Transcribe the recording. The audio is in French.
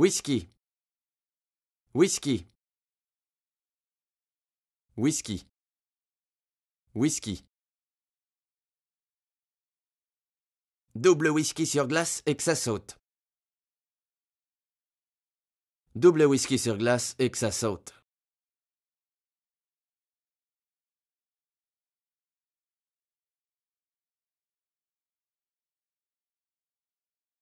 Whisky. Whisky. Whisky. Whisky. Double whisky sur glace et que ça saute. Double whisky sur glace et que ça saute.